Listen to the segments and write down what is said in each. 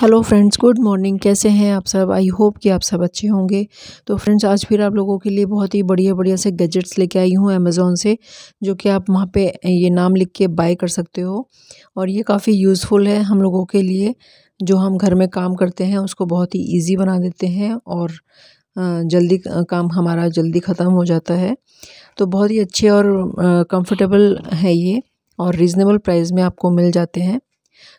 hello friends good morning कैसे हैं आप सब आई होप कि आप सब अच्छे होंगे तो फ्रेंड्स आज फिर आप लोगों के लिए बहुत ही बढ़िया बढ़िया से गैजेट्स लेके आई हूँ अमेज़ोन से जो कि आप वहाँ पे ये नाम लिख के बाय कर सकते हो और ये काफ़ी यूज़फुल है हम लोगों के लिए जो हम घर में काम करते हैं उसको बहुत ही ईजी बना देते हैं और जल्दी काम हमारा जल्दी ख़त्म हो जाता है तो बहुत ही अच्छे और कम्फर्टेबल है ये और रिजनेबल प्राइस में आपको मिल जाते हैं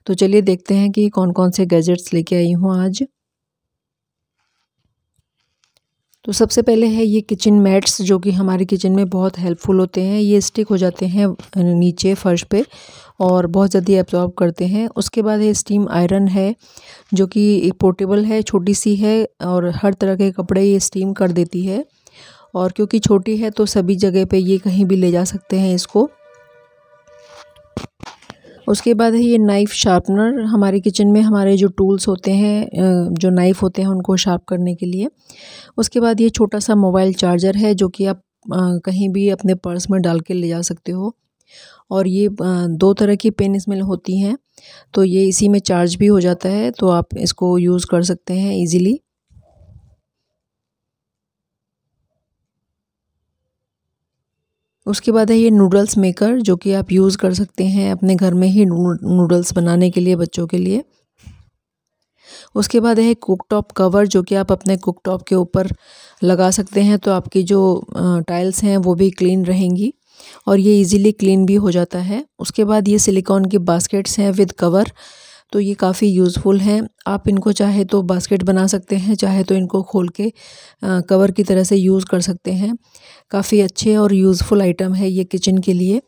तो चलिए देखते हैं कि कौन कौन से गैजेट्स लेके आई हूँ आज तो सबसे पहले है ये किचन मैट्स जो कि हमारे किचन में बहुत हेल्पफुल होते हैं ये स्टिक हो जाते हैं नीचे फर्श पे और बहुत जल्दी एब्जॉर्ब करते हैं उसके बाद है स्टीम आयरन है जो कि पोर्टेबल है छोटी सी है और हर तरह के कपड़े ये स्टीम कर देती है और क्योंकि छोटी है तो सभी जगह पे ये कहीं भी ले जा सकते हैं इसको उसके बाद है ये नाइफ़ शार्पनर हमारे किचन में हमारे जो टूल्स होते हैं जो नाइफ़ होते हैं उनको शार्प करने के लिए उसके बाद ये छोटा सा मोबाइल चार्जर है जो कि आप कहीं भी अपने पर्स में डाल के ले जा सकते हो और ये दो तरह की पेन इसमें होती हैं तो ये इसी में चार्ज भी हो जाता है तो आप इसको यूज़ कर सकते हैं ईज़िली उसके बाद है ये नूडल्स मेकर जो कि आप यूज़ कर सकते हैं अपने घर में ही नूडल्स बनाने के लिए बच्चों के लिए उसके बाद है कुक टॉप कवर जो कि आप अपने कुक टॉप के ऊपर लगा सकते हैं तो आपकी जो टाइल्स हैं वो भी क्लीन रहेंगी और ये इजीली क्लीन भी हो जाता है उसके बाद ये सिलिकॉन की बास्केट्स हैं विद कवर तो ये काफ़ी यूज़फुल हैं आप इनको चाहे तो बास्केट बना सकते हैं चाहे तो इनको खोल के कवर की तरह से यूज़ कर सकते हैं काफ़ी अच्छे और यूज़फुल आइटम है ये किचन के लिए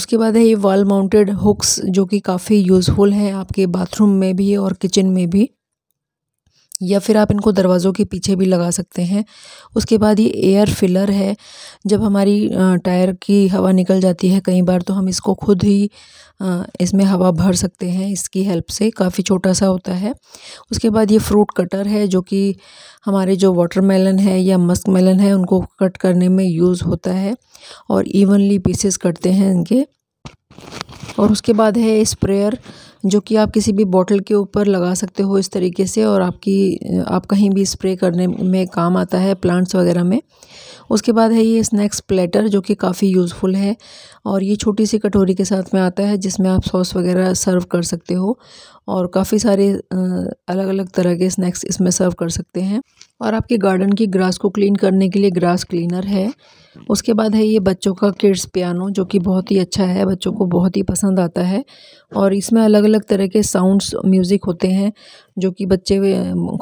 उसके बाद है ये वॉल माउंटेड हुक्स जो कि काफ़ी यूज़फुल हैं आपके बाथरूम में भी और किचन में भी या फिर आप इनको दरवाज़ों के पीछे भी लगा सकते हैं उसके बाद ये एयर फिलर है जब हमारी टायर की हवा निकल जाती है कई बार तो हम इसको खुद ही इसमें हवा भर सकते हैं इसकी हेल्प से काफ़ी छोटा सा होता है उसके बाद ये फ्रूट कटर है जो कि हमारे जो वाटरमेलन है या मस्क मेलन है उनको कट करने में यूज़ होता है और इवनली पीसेस कटते हैं इनके और उसके बाद है स्प्रेयर जो कि आप किसी भी बॉटल के ऊपर लगा सकते हो इस तरीके से और आपकी आप कहीं भी स्प्रे करने में काम आता है प्लांट्स वगैरह में उसके बाद है ये स्नैक्स प्लेटर जो कि काफ़ी यूज़फुल है और ये छोटी सी कटोरी के साथ में आता है जिसमें आप सॉस वगैरह सर्व कर सकते हो और काफ़ी सारे अलग अलग तरह के स्नैक्स इसमें सर्व कर सकते हैं और आपके गार्डन की ग्रास को क्लीन करने के लिए ग्रास क्लीनर है उसके बाद है ये बच्चों का किड्स पियानो जो कि बहुत ही अच्छा है बच्चों को बहुत ही पसंद आता है और इसमें अलग अलग अलग तरह के साउंड्स म्यूज़िक होते हैं जो कि बच्चे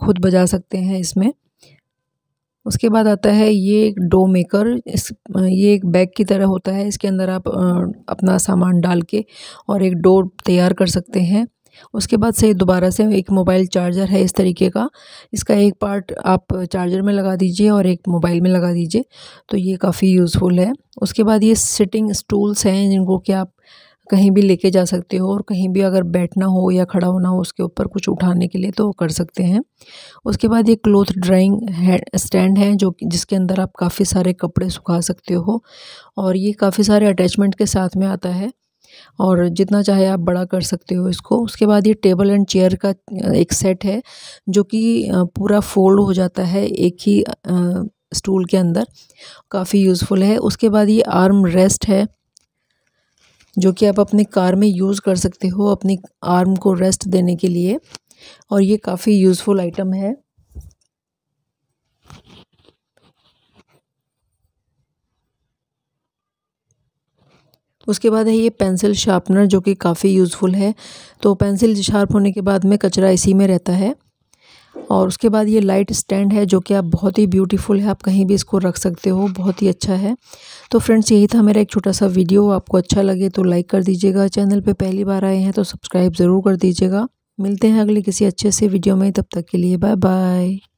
खुद बजा सकते हैं इसमें उसके बाद आता है ये एक डो मेकर इस ये एक बैग की तरह होता है इसके अंदर आप अपना सामान डाल के और एक डो तैयार कर सकते हैं उसके बाद से दोबारा से एक मोबाइल चार्जर है इस तरीके का इसका एक पार्ट आप चार्जर में लगा दीजिए और एक मोबाइल में लगा दीजिए तो ये काफ़ी यूज़फुल है उसके बाद ये सिटिंग स्टूल्स हैं जिनको कि आप कहीं भी लेके जा सकते हो और कहीं भी अगर बैठना हो या खड़ा होना हो उसके ऊपर कुछ उठाने के लिए तो कर सकते हैं उसके बाद ये क्लोथ ड्राइंग है स्टैंड है जो जिसके अंदर आप काफ़ी सारे कपड़े सुखा सकते हो और ये काफ़ी सारे अटैचमेंट के साथ में आता है और जितना चाहे आप बड़ा कर सकते हो इसको उसके बाद ये टेबल एंड चेयर का एक सेट है जो कि पूरा फोल्ड हो जाता है एक ही स्टूल के अंदर काफ़ी यूज़फुल है उसके बाद ये आर्म रेस्ट है जो कि आप अपने कार में यूज़ कर सकते हो अपनी आर्म को रेस्ट देने के लिए और ये काफ़ी यूज़फुल आइटम है उसके बाद है ये पेंसिल शार्पनर जो कि काफ़ी यूज़फुल है तो पेंसिल शार्प होने के बाद में कचरा इसी में रहता है और उसके बाद ये लाइट स्टैंड है जो कि आप बहुत ही ब्यूटीफुल है आप कहीं भी इसको रख सकते हो बहुत ही अच्छा है तो फ्रेंड्स यही था मेरा एक छोटा सा वीडियो आपको अच्छा लगे तो लाइक कर दीजिएगा चैनल पे पहली बार आए हैं तो सब्सक्राइब ज़रूर कर दीजिएगा मिलते हैं अगले किसी अच्छे से वीडियो में तब तक के लिए बाय बाय